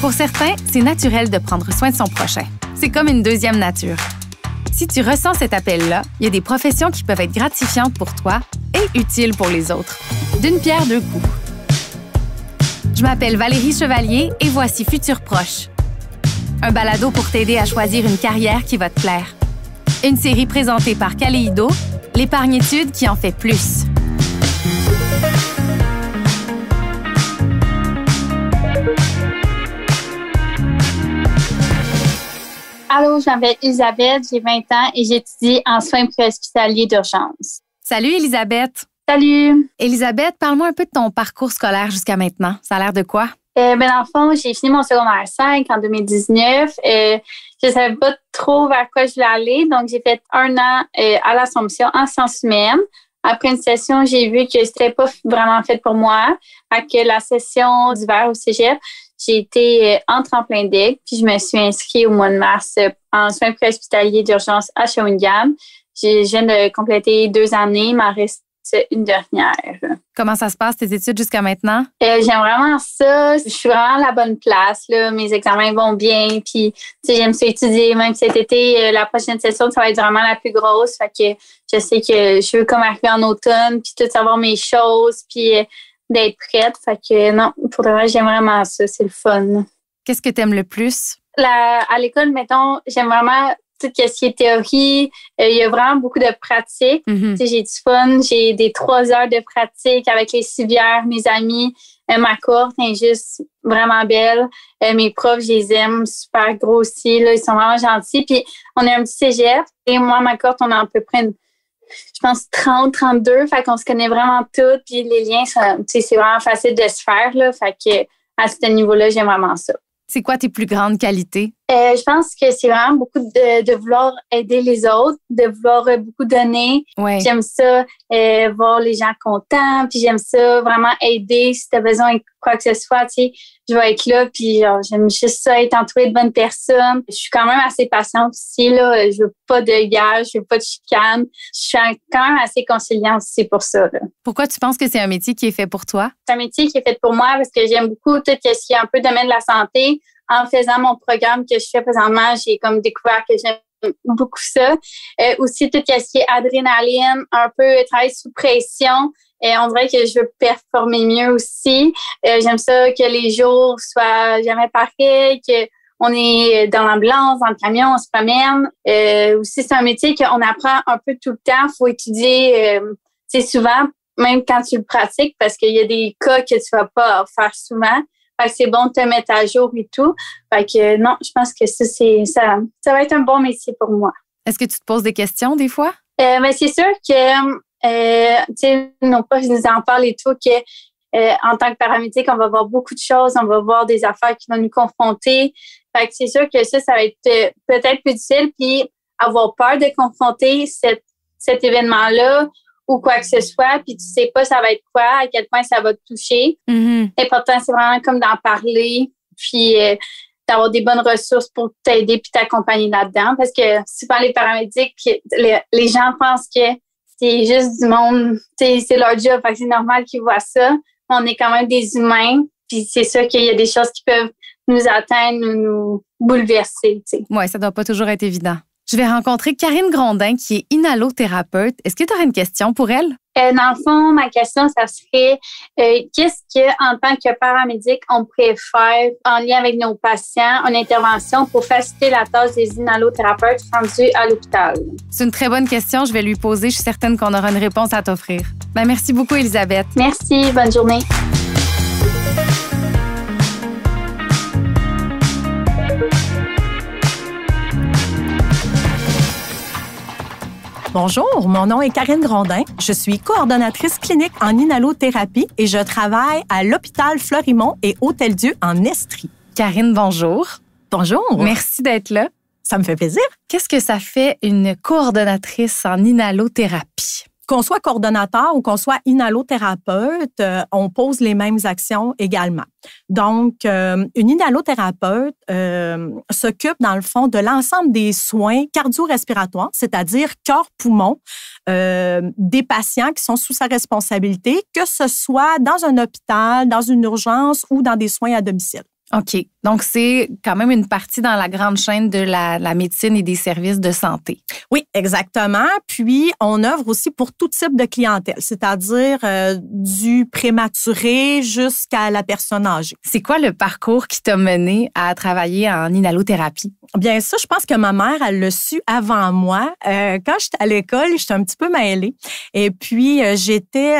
Pour certains, c'est naturel de prendre soin de son prochain. C'est comme une deuxième nature. Si tu ressens cet appel-là, il y a des professions qui peuvent être gratifiantes pour toi et utiles pour les autres. D'une pierre deux coups. Je m'appelle Valérie Chevalier et voici Futur Proche. Un balado pour t'aider à choisir une carrière qui va te plaire. Une série présentée par Caléido, l'épargne-étude qui en fait plus. Allô, je m'appelle Elisabeth, j'ai 20 ans et j'étudie en soins préhospitaliers d'urgence. Salut Elisabeth. Salut. Elisabeth, parle-moi un peu de ton parcours scolaire jusqu'à maintenant. Ça a l'air de quoi? Euh, ben, dans fond, j'ai fini mon secondaire 5 en 2019. et euh, je savais pas trop vers quoi je voulais aller, donc j'ai fait un an euh, à l'Assomption en sciences humaines. Après une session, j'ai vu que n'était pas vraiment fait pour moi, que la session d'hiver au cégep, j'ai été euh, en tremplin d'EC, puis je me suis inscrite au mois de mars euh, en soins préhospitaliers d'urgence à Shawinigan. Je viens de compléter deux années, il m'en reste une dernière. Comment ça se passe, tes études jusqu'à maintenant? Euh, j'aime vraiment ça. Je suis vraiment à la bonne place. Là. Mes examens vont bien. Puis, j'aime ça étudier. Même cet été, la prochaine session, ça va être vraiment la plus grosse. Fait que je sais que je veux comme en automne, puis tout savoir mes choses. Puis, d'être prête. Fait que non, pour de vrai, j'aime vraiment ça. C'est le fun. Qu'est-ce que tu aimes le plus? La, à l'école, mettons, j'aime vraiment tout ce qui est théorie. Euh, il y a vraiment beaucoup de pratique. Mhm. J'ai du fun. J'ai des trois heures de pratique avec les civières, mes amis. Euh, ma courte est juste vraiment belle. Euh, mes profs, je les aime super gros aussi. ils sont vraiment gentils. Puis on a un petit cégep. Et moi, ma courte, on a à peu près une je pense, 30, 32. Fait qu'on se connaît vraiment toutes. Puis les liens, c'est vraiment facile de se faire. fait que à ce niveau-là, j'aime vraiment ça. C'est quoi tes plus grandes qualités? Euh, je pense que c'est vraiment beaucoup de, vouloir aider les autres, de vouloir euh, beaucoup donner. J'aime ça euh, voir les gens contents, puis j'aime ça vraiment aider si tu as besoin de quoi que ce soit, tu sais, je vais être là, puis j'aime juste ça, être entourée de bonnes personnes. Je suis quand même assez patiente aussi, là. Je veux pas de gage, je veux pas de chicane. Je suis quand même assez conciliante aussi pour ça, Pourquoi tu penses que c'est un métier qui est fait pour toi? C'est un métier qui est fait pour moi parce que j'aime beaucoup tout ce qui est un peu domaine de la santé en faisant mon programme que je fais présentement, j'ai comme découvert que j'aime beaucoup ça. Euh, aussi, tout ce qui est adrénaline, un peu travail sous pression. Et on dirait que je veux performer mieux aussi. Euh, j'aime ça que les jours soient jamais pareils, que on est dans l'ambulance, dans le camion, on se promène. Euh, aussi, c'est un métier qu'on apprend un peu tout le temps. faut étudier, c'est souvent, même quand tu le pratiques, parce qu'il y a des cas que tu vas pas faire souvent. Fait que c'est bon de te mettre à jour et tout. Fait que euh, non, je pense que ça, c'est, ça, ça va être un bon métier pour moi. Est-ce que tu te poses des questions des fois? Euh, ben, c'est sûr que, euh, tu sais, nos profs nous en parlent et tout, que euh, en tant que paramédic, on va voir beaucoup de choses, on va voir des affaires qui vont nous confronter. Fait que c'est sûr que ça, ça va être euh, peut-être plus difficile. Puis avoir peur de confronter cet événement-là ou quoi que ce soit, puis tu sais pas ça va être quoi, à quel point ça va te toucher. Mm-hmm. Et pourtant, c'est vraiment comme d'en parler, puis euh, d'avoir des bonnes ressources pour t'aider puis t'accompagner là-dedans. Parce que souvent, les paramédics, les, les gens pensent que c'est juste du monde, c'est leur job, c'est normal qu'ils voient ça. On est quand même des humains, puis c'est sûr qu'il y a des choses qui peuvent nous atteindre nous bouleverser. Oui, ça doit pas toujours être évident. Je vais rencontrer Karine Grondin, qui est inhalothérapeute. Est-ce que tu aurais une question pour elle? Euh, dans le fond, ma question, ça serait euh, qu'est-ce qu'en tant que paramédic, on pourrait faire en lien avec nos patients en intervention pour faciliter la tâche des inhalothérapeutes rendus à l'hôpital? C'est une très bonne question. Je vais lui poser. Je suis certaine qu'on aura une réponse à t'offrir. Ben, merci beaucoup, Elisabeth. Merci. Bonne journée. Bonjour, mon nom est Karine Grondin. Je suis coordonnatrice clinique en inhalothérapie et je travaille à l'hôpital Fleurimont et Hôtel-Dieu en Estrie. Karine, bonjour. Bonjour. Merci d'être là. Ça me fait plaisir. Qu'est-ce que ça fait une coordonnatrice en inhalothérapie? Qu'on soit coordonnateur ou qu'on soit inhalothérapeute, euh, on pose les mêmes actions également. Donc, euh, une inhalothérapeute euh, s'occupe, dans le fond, de l'ensemble des soins cardio-respiratoires, c'est-à-dire corps-poumon, des patients qui sont sous sa responsabilité, que ce soit dans un hôpital, dans une urgence ou dans des soins à domicile. OK. Donc, c'est quand même une partie dans la grande chaîne de la, médecine et des services de santé. Oui, exactement. Puis, on œuvre aussi pour tout type de clientèle, c'est-à-dire euh, du prématuré jusqu'à la personne âgée. C'est quoi le parcours qui t'a mené à travailler en inhalothérapie? Bien, ça, je pense que ma mère, elle l'a su avant moi. Euh, quand j'étais à l'école, j'étais un petit peu mêlée. Et puis, euh, j'étais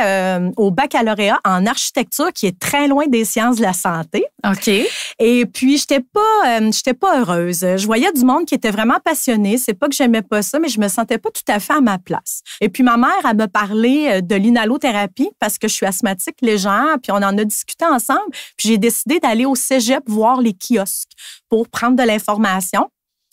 au baccalauréat en architecture, qui est très loin des sciences de la santé. OK. Et puis, j'étais pas, euh, pas heureuse. Je voyais du monde qui était vraiment passionné. C'est pas que j'aimais pas ça, mais je me sentais pas tout à fait à ma place. Et puis, ma mère, elle me parlé euh, de l'inhalothérapie parce que je suis asthmatique légère. Puis, on en a discuté ensemble. Puis, j'ai décidé d'aller au cégep voir les kiosques pour prendre de l'information.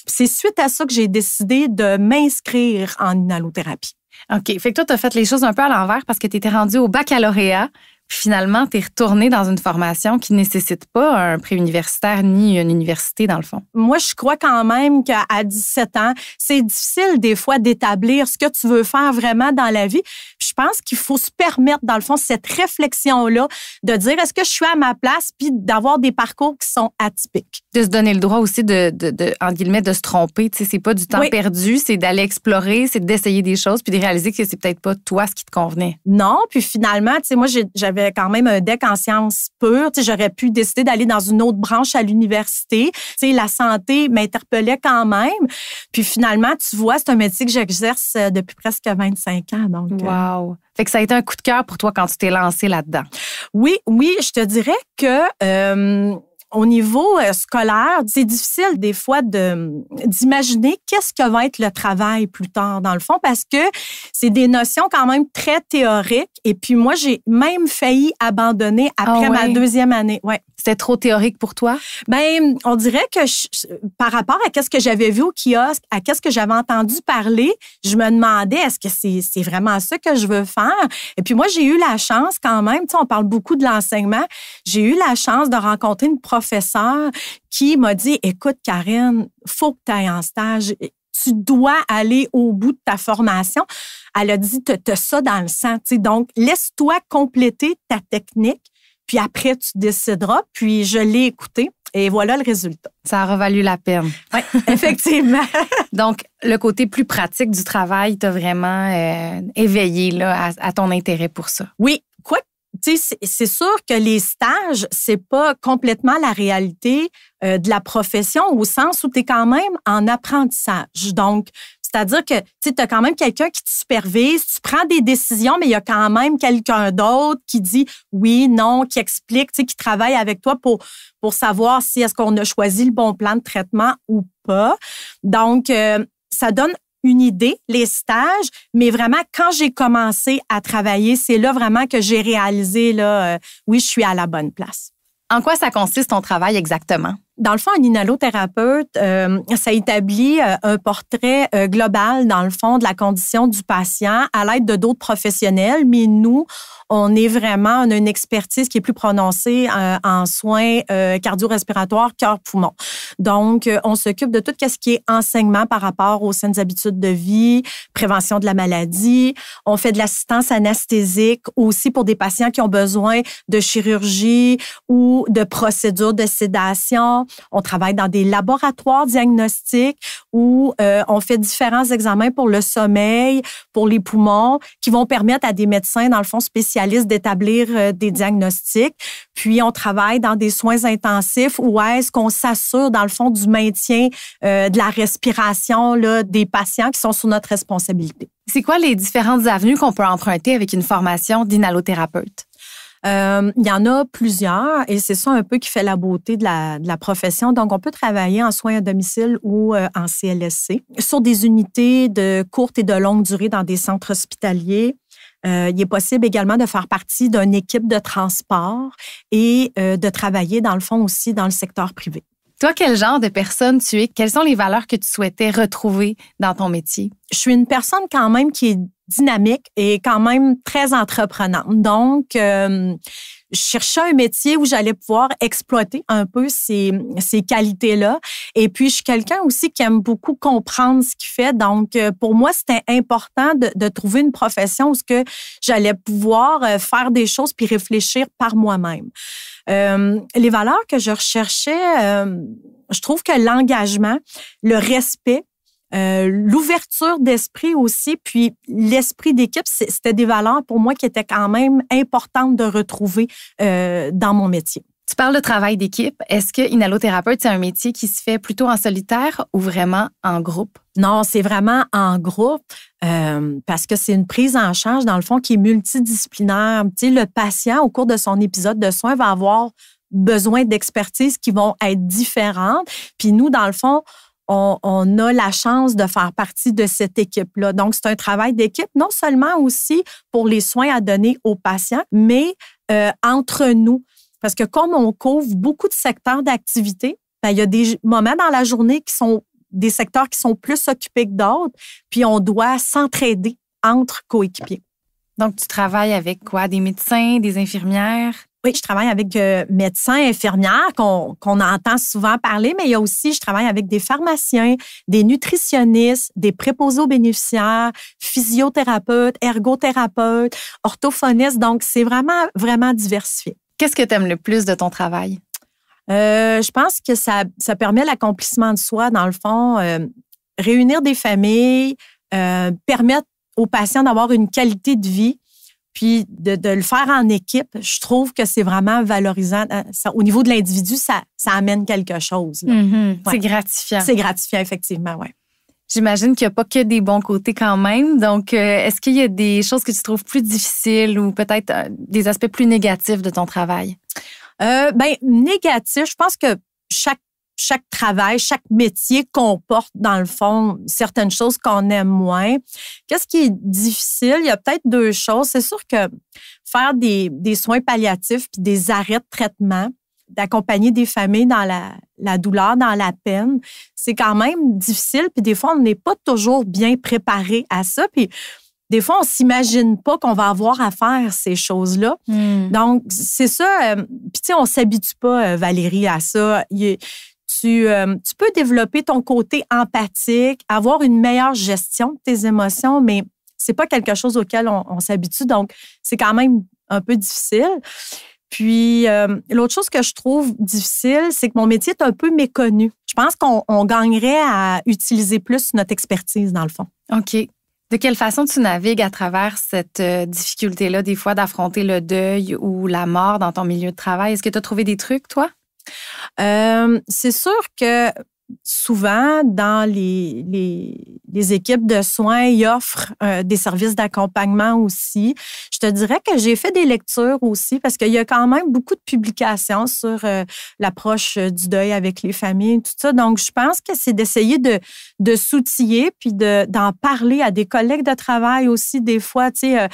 C'est suite à ça que j'ai décidé de m'inscrire en inhalothérapie. OK. Fait que toi, tu as fait les choses un peu à l'envers parce que tu étais rendue au baccalauréat finalement, tu es retourné dans une formation qui ne nécessite pas un préuniversitaire ni une université, dans le fond. Moi, je crois quand même qu'à 17 ans, c'est difficile des fois d'établir ce que tu veux faire vraiment dans la vie. je pense qu'il faut se permettre, dans le fond, cette réflexion-là de dire est-ce que je suis à ma place, puis d'avoir des parcours qui sont atypiques. De se donner le droit aussi de, de, de en guillemets, de se tromper. Tu sais, c'est pas du temps perdu, c'est d'aller explorer, c'est d'essayer des choses, puis de réaliser que c'est peut-être pas toi ce qui te convenait. Non, puis finalement, tu sais, moi, j'avais j'avais quand même un deck en sciences pures. j'aurais pu décider d'aller dans une autre branche à l'université. Tu la santé m'interpellait quand même. Puis finalement, tu vois, c'est un métier que j'exerce euh, depuis presque 25 ans. Donc, euh. wow. Fait que ça a été un coup de cœur pour toi quand tu t'es lancé là-dedans. Oui, oui, je te dirais que euh, au niveau euh, scolaire, c'est difficile des fois de, d'imaginer qu'est-ce que va être le travail plus tard, dans le fond, parce que c'est des notions quand même très théoriques. Et puis moi, j'ai même failli abandonner ah après ma deuxième année. Ouais. C'était trop théorique pour toi? Ben, on dirait que par rapport à ce que j'avais vu au kiosque, à ce que j'avais entendu parler, je me demandais est-ce que c'est, vraiment ça que je veux faire? Et puis moi, j'ai eu la chance quand même, tu sais, on parle beaucoup de l'enseignement, j'ai eu la chance de rencontrer une prof professeur qui m'a dit, écoute, Karine, faut que tu ailles en stage tu dois aller au bout de ta formation. Elle a dit, tu as ça dans le sang. Donc, laisse-toi compléter ta technique, puis après, tu décideras. Puis, je l'ai écouté. Et voilà le résultat. Ça a revalu la peine. Oui, effectivement. Donc, le côté plus pratique du travail t'a vraiment euh, éveillé à, ton intérêt pour ça. Oui, c'est sûr que les stages, c'est pas complètement la réalité euh, de la profession au sens où tu es quand même en apprentissage. Donc, c'est-à-dire que tu as quand même quelqu'un qui te supervise, tu prends des décisions, mais il y a quand même quelqu'un d'autre qui dit oui, non, qui explique, qui travaille avec toi pour, pour savoir si est-ce qu'on a choisi le bon plan de traitement ou pas. Donc, euh, ça donne une idée, les stages, mais vraiment quand j'ai commencé à travailler, c'est là vraiment que j'ai réalisé là, euh, oui, je suis à la bonne place. En quoi ça consiste ton travail exactement dans le fond, un inhalothérapeute, euh, ça établit euh, un portrait euh, global, dans le fond, de la condition du patient à l'aide de d'autres professionnels, mais nous, on est vraiment, on a une expertise qui est plus prononcée en soins euh, cardio-respiratoires, cœur-poumon. Donc, on s'occupe de tout ce qui est enseignement par rapport aux saines habitudes de vie, prévention de la maladie. On fait de l'assistance anesthésique aussi pour des patients qui ont besoin de chirurgie ou de procédures de sédation on travaille dans des laboratoires diagnostiques où euh, on fait différents examens pour le sommeil, pour les poumons, qui vont permettre à des médecins, dans le fond, spécialistes d'établir euh, des diagnostics. Puis, on travaille dans des soins intensifs où est-ce qu'on s'assure, dans le fond, du maintien euh, de la respiration des patients qui sont sous notre responsabilité. C'est quoi les différentes avenues qu'on peut emprunter avec une formation d'inhalothérapeute? Euh, il y en a plusieurs et c'est ça un peu qui fait la beauté de la, profession. Donc, on peut travailler en soins à domicile ou euh, en CLSC sur des unités de courte et de longue durée dans des centres hospitaliers. Euh, il est possible également de faire partie d'une équipe de transport et de travailler, dans le fond, aussi dans le secteur privé. Toi, quel genre de personne tu es? Quelles sont les valeurs que tu souhaitais retrouver dans ton métier? Je suis une personne quand même qui est dynamique et quand même très entreprenante. Donc, euh, je cherchais un métier où j'allais pouvoir exploiter un peu ces, ces qualités-là. Et puis, je suis quelqu'un aussi qui aime beaucoup comprendre ce qu'il fait. Donc, euh, pour moi, c'était important de, de, trouver une profession où ce que j'allais pouvoir euh, faire des choses puis réfléchir par moi-même. Euh, les valeurs que je recherchais, je trouve que l'engagement, le respect, euh, l'ouverture d'esprit aussi, puis l'esprit d'équipe, c'était des valeurs pour moi qui étaient quand même importantes de retrouver euh, dans mon métier. Tu parles de travail d'équipe. Est-ce que inhalothérapeute, c'est un métier qui se fait plutôt en solitaire ou vraiment en groupe? Non, c'est vraiment en groupe euh, parce que c'est une prise en charge, dans le fond, qui est multidisciplinaire. Tu sais, le patient, au cours de son épisode de soins, va avoir besoin d'expertises qui vont être différentes. Puis nous, dans le fond, on, a la chance de faire partie de cette équipe-là. Donc, c'est un travail d'équipe, non seulement aussi pour les soins à donner aux patients, mais euh, entre nous. Parce que comme on couvre beaucoup de secteurs d'activité, ben, il y a des moments dans la journée qui sont des secteurs qui sont plus occupés que d'autres, puis on doit s'entraider entre coéquipiers. Donc, tu travailles avec quoi? Des médecins, des infirmières? Oui, je travaille avec euh, médecins, infirmières qu'on entend souvent parler, mais il y a aussi, je travaille avec des pharmaciens, des nutritionnistes, des préposés aux bénéficiaires, physiothérapeutes, ergothérapeutes, orthophonistes. Donc, c'est vraiment, vraiment diversifié. Qu'est-ce que tu aimes le plus de ton travail? Euh, je pense que ça, ça permet l'accomplissement de soi, dans le fond, euh, réunir des familles, permettre aux patients d'avoir une qualité de vie puis de, le faire en équipe, je trouve que c'est vraiment valorisant. Euh, au niveau de l'individu, ça, amène quelque chose. Mhm. C'est gratifiant. C'est gratifiant, effectivement, oui. J'imagine qu'il n'y a pas que des bons côtés quand même. Donc, euh, est-ce qu'il y a des choses que tu trouves plus difficiles ou peut-être euh, des aspects plus négatifs de ton travail? ben, négatif, je pense que chaque chaque travail, chaque métier comporte, dans le fond, certaines choses qu'on aime moins. Qu'est-ce qui est difficile? Il y a peut-être deux choses. C'est sûr que faire des, soins palliatifs puis des arrêts de traitement, d'accompagner des familles dans la, douleur, dans la peine, c'est quand même difficile. Puis des fois, on n'est pas toujours bien préparé à ça. Puis des fois, on s'imagine pas qu'on va avoir à faire ces choses-là. Hmm. Donc, c'est ça. Euh, puis, tu sais, on s'habitue pas, euh, Valérie, à ça. Il, euh, tu, peux développer ton côté empathique, avoir une meilleure gestion de tes émotions, mais c'est pas quelque chose auquel on, s'habitue. Donc, c'est quand même un peu difficile. Puis, euh, l'autre chose que je trouve difficile, c'est que mon métier est un peu méconnu. Je pense qu'on gagnerait à utiliser plus notre expertise, dans le fond. OK. De quelle façon tu navigues à travers cette euh, difficulté-là, des fois, d'affronter le deuil ou la mort dans ton milieu de travail? Est-ce que tu as trouvé des trucs, toi? Euh, c'est sûr que souvent, dans les, les, équipes de soins, ils offrent euh, des services d'accompagnement aussi. Je te dirais que j'ai fait des lectures aussi parce qu'il y a quand même beaucoup de publications sur euh, l'approche du deuil avec les familles, tout ça. Donc, je pense que c'est d'essayer de, de s'outiller puis d'en parler à des collègues de travail aussi, des fois, tu sais,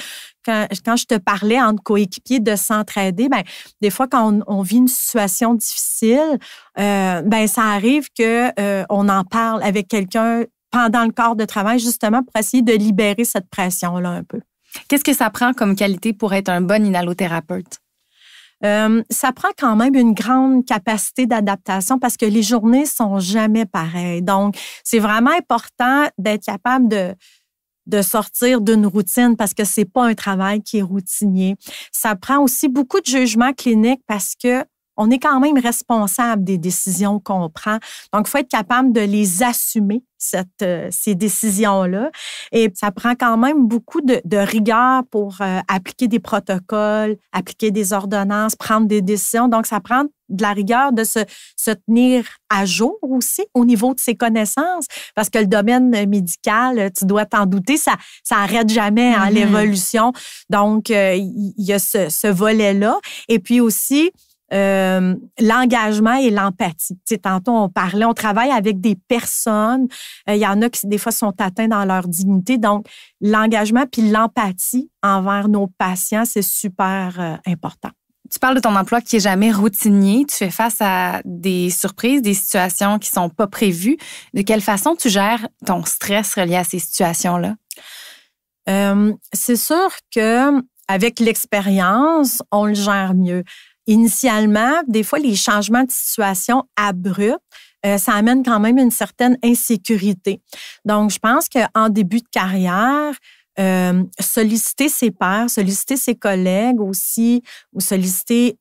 quand, je te parlais entre coéquipiers de s'entraider, ben, des fois, quand on, vit une situation difficile, euh, ben, ça arrive que euh, on en parle avec quelqu'un pendant le corps de travail, justement, pour essayer de libérer cette pression-là un peu. Qu'est-ce que ça prend comme qualité pour être un bon inhalothérapeute? Euh, ça prend quand même une grande capacité d'adaptation parce que les journées sont jamais pareilles. Donc, c'est vraiment important d'être capable de, de sortir d'une routine parce que c'est pas un travail qui est routinier. Ça prend aussi beaucoup de jugement clinique parce que on est quand même responsable des décisions qu'on prend. Donc, il faut être capable de les assumer, euh, ces décisions-là. Et ça prend quand même beaucoup de, rigueur pour euh, appliquer des protocoles, appliquer des ordonnances, prendre des décisions. Donc, ça prend de la rigueur, de se, tenir à jour aussi au niveau de ses connaissances, parce que le domaine médical, tu dois t'en douter, ça n'arrête jamais à hein, mm-hmm. l'évolution. Donc, euh, il y a ce, volet-là. Et puis aussi, euh, l'engagement et l'empathie. Tu sais, tantôt, on parlait, on travaille avec des personnes. Euh, il y en a qui, des fois, sont atteints dans leur dignité. Donc, l'engagement puis l'empathie envers nos patients, c'est super important tu parles de ton emploi qui est jamais routinier. Tu fais face à des surprises, des situations qui sont pas prévues. De quelle façon tu gères ton stress relié à ces situations-là? Euh, c'est sûr que avec l'expérience, on le gère mieux. Initialement, des fois, les changements de situation abrupts, euh, ça amène quand même une certaine insécurité. Donc, je pense qu'en début de carrière, euh, solliciter ses pairs, solliciter ses collègues aussi, ou solliciter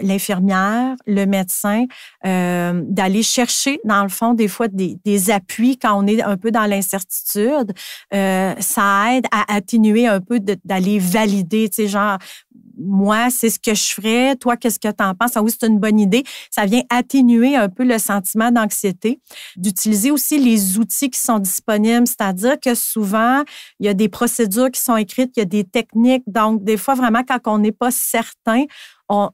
l'infirmière, le médecin, euh, d'aller chercher, dans le fond, des fois, des, des, appuis quand on est un peu dans l'incertitude. Euh, ça aide à atténuer un peu d'aller valider, tu sais, genre, moi, c'est ce que je ferais, toi, qu'est-ce que tu en penses? Ah oui, c'est une bonne idée. Ça vient atténuer un peu le sentiment d'anxiété. D'utiliser aussi les outils qui sont disponibles, c'est-à-dire que souvent, il y a des procédures qui sont écrites, il y a des techniques. Donc, des fois, vraiment, quand on n'est pas certain,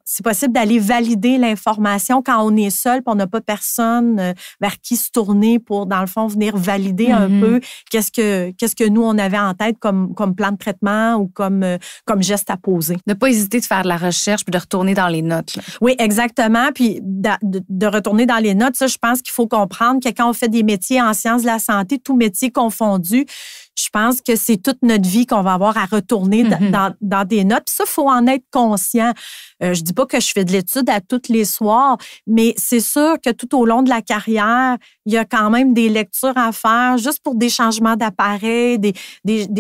c'est possible d'aller valider l'information quand on est seul, puis on n'a pas personne euh, vers qui se tourner pour, dans le fond, venir valider un mm-hmm. peu qu'est-ce que qu'est-ce que nous on avait en tête comme comme plan de traitement ou comme euh, comme geste à poser. Ne pas hésiter de faire de la recherche puis de retourner dans les notes. Oui, exactement. Puis de, de, retourner dans les notes, ça, je pense qu'il faut comprendre que quand on fait des métiers en sciences de la santé, tout métier confondu, je pense que c'est toute notre vie qu'on va avoir à retourner dans, mhm. des notes. Puis ça, faut en être conscient. Je euh, je dis pas que je fais de l'étude à toutes les soirs, mais c'est sûr que tout au long de la carrière, il y a quand même des lectures à faire juste pour des changements d'appareil, des,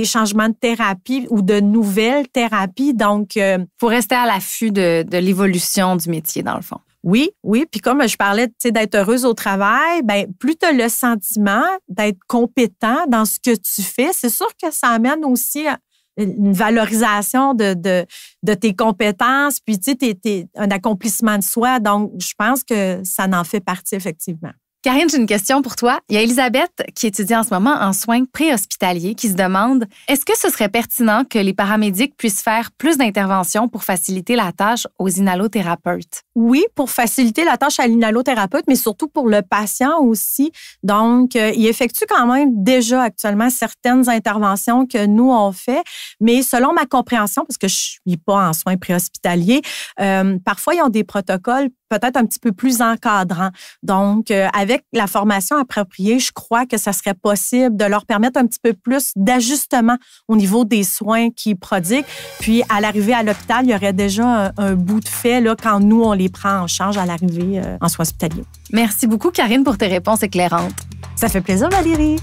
changements de thérapie ou de nouvelles thérapies. Donc, il euh, faut rester à l'affût de l'évolution du métier, dans le fond. Oui, oui. Puis comme je parlais d'être heureuse au travail, ben plus tu le sentiment d'être compétent dans ce que tu fais, c'est sûr que ça amène aussi euh, une valorisation de, de, de tes compétences, puis tu sais, un accomplissement de soi. Donc, je pense que ça en fait partie, effectivement. Karine, j'ai une question pour toi. Il y a Elisabeth qui étudie en ce moment en soins préhospitaliers qui se demande est-ce que ce serait pertinent que les paramédics puissent faire plus d'interventions pour faciliter la tâche aux inhalothérapeutes? Oui, pour faciliter la tâche à l'inhalothérapeute, mais surtout pour le patient aussi. Donc, euh, il effectue quand même déjà actuellement certaines interventions que nous, on fait, mais selon ma compréhension, parce que je suis pas en soins préhospitaliers, euh, parfois, ils ont des protocoles peut-être un petit peu plus encadrant. Donc, euh, avec la formation appropriée, je crois que ça serait possible de leur permettre un petit peu plus d'ajustement au niveau des soins qu'ils prodiguent. Puis, à l'arrivée à l'hôpital, il y aurait déjà un, bout de fait là, quand nous, on les prend en charge à l'arrivée euh, en soins hospitaliers. Merci beaucoup, Karine, pour tes réponses éclairantes. Ça fait plaisir, Valérie.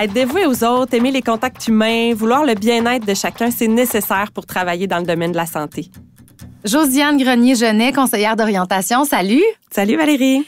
Être dévoué aux autres, aimer les contacts humains, vouloir le bien-être de chacun, c'est nécessaire pour travailler dans le domaine de la santé. Josiane Grenier-Genet, conseillère d'orientation, salut. Salut Valérie.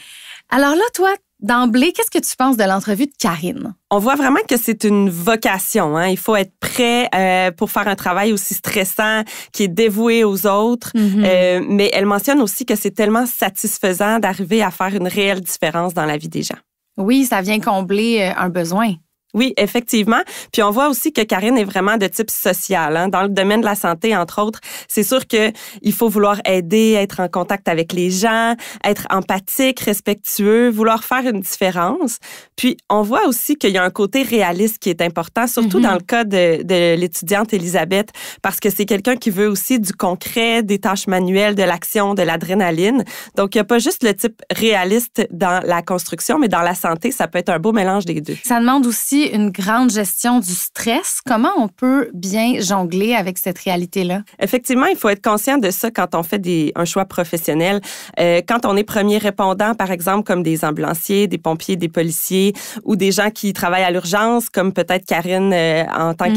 Alors là, toi, d'emblée, qu'est-ce que tu penses de l'entrevue de Karine? On voit vraiment que c'est une vocation. Hein. Il faut être prêt euh, pour faire un travail aussi stressant, qui est dévoué aux autres. Mm-hmm. Euh, mais elle mentionne aussi que c'est tellement satisfaisant d'arriver à faire une réelle différence dans la vie des gens. Oui, ça vient combler euh, un besoin. Oui, effectivement. Puis on voit aussi que Karine est vraiment de type social. Hein. Dans le domaine de la santé, entre autres, c'est sûr que il faut vouloir aider, être en contact avec les gens, être empathique, respectueux, vouloir faire une différence. Puis on voit aussi qu'il y a un côté réaliste qui est important, surtout mm-hmm. dans le cas de, de l'étudiante Elisabeth, parce que c'est quelqu'un qui veut aussi du concret, des tâches manuelles, de l'action, de l'adrénaline. Donc il n'y a pas juste le type réaliste dans la construction, mais dans la santé, ça peut être un beau mélange des deux. Ça demande aussi une grande gestion du stress. Comment on peut bien jongler avec cette réalité-là? Effectivement, il faut être conscient de ça quand on fait des, un choix professionnel. Euh, quand on est premier répondant, par exemple, comme des ambulanciers, des pompiers, des policiers ou des gens qui travaillent à l'urgence, comme peut-être Karine euh, en tant mm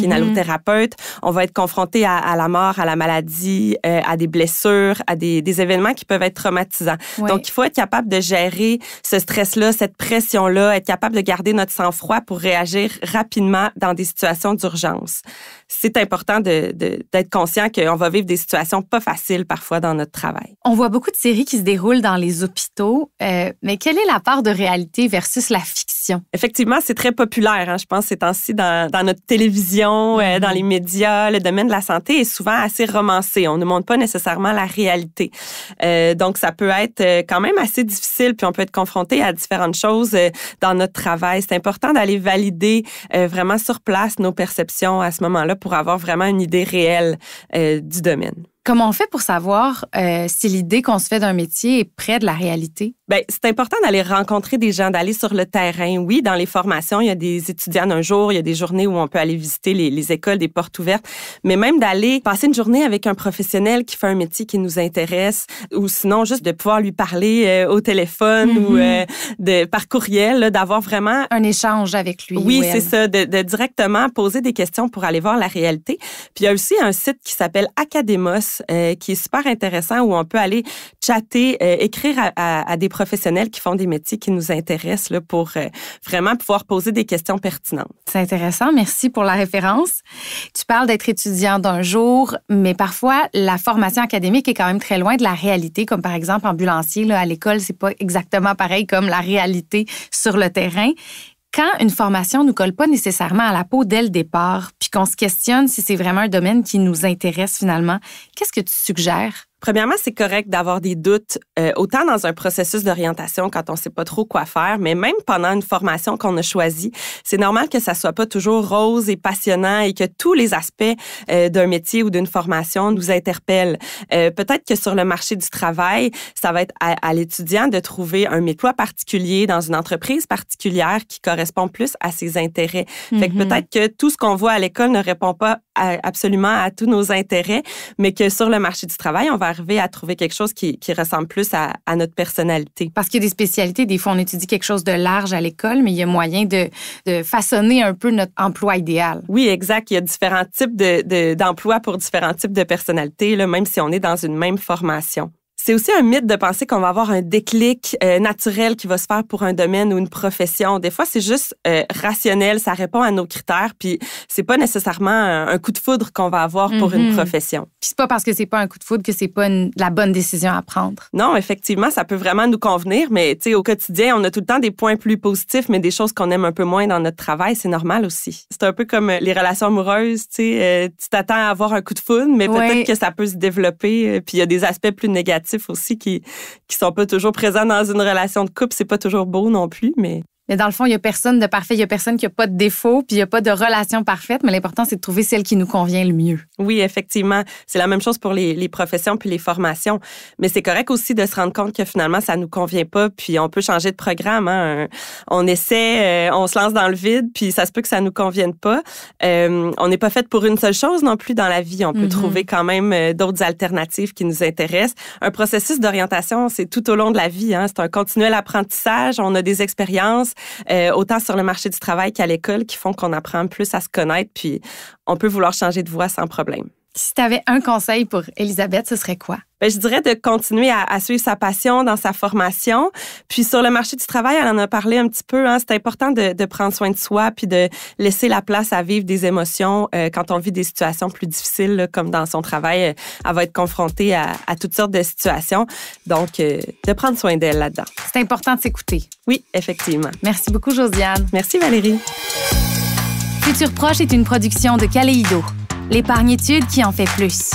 on va être confronté à, la mort, à la maladie, euh, à des blessures, à des, événements qui peuvent être traumatisants. Donc, il faut être capable de gérer ce stress-là, cette pression-là, être capable de garder notre sang-froid pour réagir rapidement dans des situations d'urgence. C'est important d'être conscient qu'on va vivre des situations pas faciles parfois dans notre travail. On voit beaucoup de séries qui se déroulent dans les hôpitaux, euh, mais quelle est la part de réalité versus la fiction? Effectivement, c'est très populaire, hein. je pense, ces temps-ci dans, notre télévision, euh, mm-hmm. dans les médias. Le domaine de la santé est souvent assez romancé. On ne montre pas nécessairement la réalité. Euh, donc, ça peut être quand même assez difficile, puis on peut être confronté à différentes choses dans notre travail. C'est important d'aller valider euh, vraiment sur place nos perceptions à ce moment-là pour avoir vraiment une idée réelle euh, du domaine. Comment on fait pour savoir euh, si l'idée qu'on se fait d'un métier est près de la réalité? Ben, c'est important d'aller rencontrer des gens, d'aller sur le terrain. Oui, dans les formations, il y a des étudiants d'un jour, il y a des journées où on peut aller visiter les, écoles, des portes ouvertes, mais même d'aller passer une journée avec un professionnel qui fait un métier qui nous intéresse, ou sinon juste de pouvoir lui parler euh, au téléphone ou mm-hmm. euh, de, par courriel, d'avoir vraiment... Un échange avec lui. Oui, c'est ça, de, directement poser des questions pour aller voir la réalité. Puis il y a aussi un site qui s'appelle Academos, euh, qui est super intéressant, où on peut aller chatter, écrire à, à, à des professionnels qui font des métiers qui nous intéressent là, pour euh, vraiment pouvoir poser des questions pertinentes. C'est intéressant. Merci pour la référence. Tu parles d'être étudiant d'un jour, mais parfois, la formation académique est quand même très loin de la réalité, comme par exemple ambulancier. Là, à l'école, c'est pas exactement pareil comme la réalité sur le terrain quand une formation ne nous colle pas nécessairement à la peau dès le départ, puis qu'on se questionne si c'est vraiment un domaine qui nous intéresse finalement, qu'est-ce que tu suggères? Premièrement, c'est correct d'avoir des doutes, euh, autant dans un processus d'orientation quand on ne sait pas trop quoi faire, mais même pendant une formation qu'on a choisie, c'est normal que ça soit pas toujours rose et passionnant et que tous les aspects euh, d'un métier ou d'une formation nous interpellent. Euh, peut-être que sur le marché du travail, ça va être à, l'étudiant de trouver un emploi particulier dans une entreprise particulière qui correspond plus à ses intérêts. Mm-hmm. Peut-être que tout ce qu'on voit à l'école ne répond pas absolument à tous nos intérêts, mais que sur le marché du travail, on va arriver à trouver quelque chose qui, ressemble plus à, notre personnalité. Parce qu'il y a des spécialités. Des fois, on étudie quelque chose de large à l'école, mais il y a moyen de, façonner un peu notre emploi idéal. Oui, exact. Il y a différents types d'emplois pour différents types de personnalités, même si on est dans une même formation. C'est aussi un mythe de penser qu'on va avoir un déclic euh, naturel qui va se faire pour un domaine ou une profession. Des fois, c'est juste euh, rationnel, ça répond à nos critères, puis c'est pas nécessairement un, coup de foudre qu'on va avoir pour une mm-hmm. profession. Puis c'est pas parce que c'est pas un coup de foudre que c'est pas la bonne décision à prendre. Non, effectivement, ça peut vraiment nous convenir, mais tu au quotidien, on a tout le temps des points plus positifs, mais des choses qu'on aime un peu moins dans notre travail, c'est normal aussi. C'est un peu comme euh, les relations amoureuses, tu sais, tu t'attends à avoir un coup de foudre, mais peut-être que ça peut se développer, puis il y a des aspects plus négatifs aussi qui qui sont pas toujours présents dans une relation de couple. C'est pas toujours beau non plus, mais mais dans le fond, il n'y a personne de parfait, il n'y a personne qui n'a pas de défaut, puis il n'y a pas de relation parfaite, mais l'important, c'est de trouver celle qui nous convient le mieux. Oui, effectivement. C'est la même chose pour les, les professions puis les formations. Mais c'est correct aussi de se rendre compte que finalement, ça ne nous convient pas, puis on peut changer de programme. Hein. On essaie, euh, on se lance dans le vide, puis ça se peut que ça ne nous convienne pas. Euh, on n'est pas fait pour une seule chose non plus dans la vie. On peut mm-hmm. trouver quand même euh, d'autres alternatives qui nous intéressent. Un processus d'orientation, c'est tout au long de la vie. Hein. C'est un continuel apprentissage. On a des expériences euh, autant sur le marché du travail qu'à l'école, qui font qu'on apprend plus à se connaître, puis on peut vouloir changer de voie sans problème. Si tu avais un conseil pour Elisabeth, ce serait quoi? Ben, je dirais de continuer à, suivre sa passion dans sa formation. Puis sur le marché du travail, elle en a parlé un petit peu. Hein. C'est important de, prendre soin de soi puis de laisser la place à vivre des émotions euh, quand on vit des situations plus difficiles, comme dans son travail. Euh, elle va être confrontée à, toutes sortes de situations. Donc, euh, de prendre soin d'elle là-dedans. C'est important de s'écouter. Oui, effectivement. Merci beaucoup, Josiane. Merci, Valérie. Futur Proche est une production de Caléido l'épargne-étude qui en fait plus.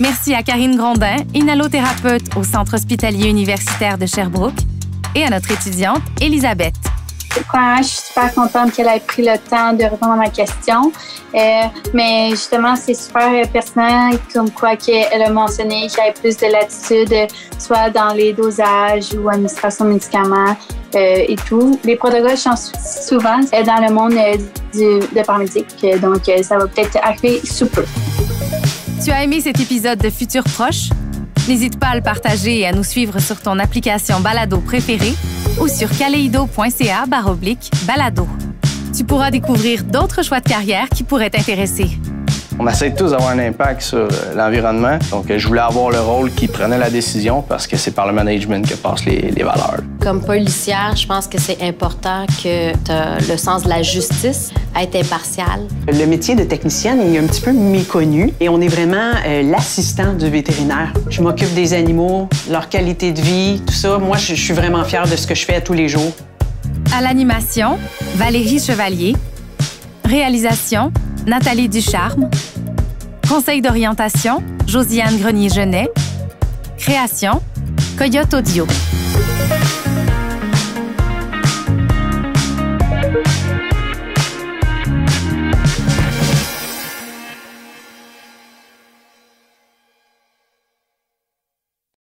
Merci à Karine Grondin, inhalothérapeute au Centre hospitalier universitaire de Sherbrooke, et à notre étudiante Elisabeth je suis super contente qu'elle ait pris le temps de répondre à ma question. Euh, mais justement, c'est super personnel, comme quoi qu'elle a mentionné qu'il y ait plus de latitude, soit dans les dosages ou administration de médicaments euh, et tout. Les protocoles changent souvent euh, dans le monde du, de paramédic, donc ça va peut-être arriver sous peu. Tu as aimé cet épisode de Futur Proche? N'hésite pas à le partager et à nous suivre sur ton application balado préférée ou sur caleido.ca balado. Tu pourras découvrir d'autres choix de carrière qui pourraient t'intéresser. On essaie tous d'avoir un impact sur euh, l'environnement. Donc, euh, je voulais avoir le rôle qui prenait la décision parce que c'est par le management que passent les, valeurs. Comme policière, je pense que c'est important que tu le sens de la justice, être impartial. Le métier de technicienne est un petit peu méconnu et on est vraiment euh, l'assistant du vétérinaire. Je m'occupe des animaux, leur qualité de vie, tout ça. Moi, je, je suis vraiment fière de ce que je fais tous les jours. À l'animation, Valérie Chevalier. Réalisation, Nathalie Ducharme. Conseil d'orientation, Josiane Grenier-Genet. Création, Coyote Audio.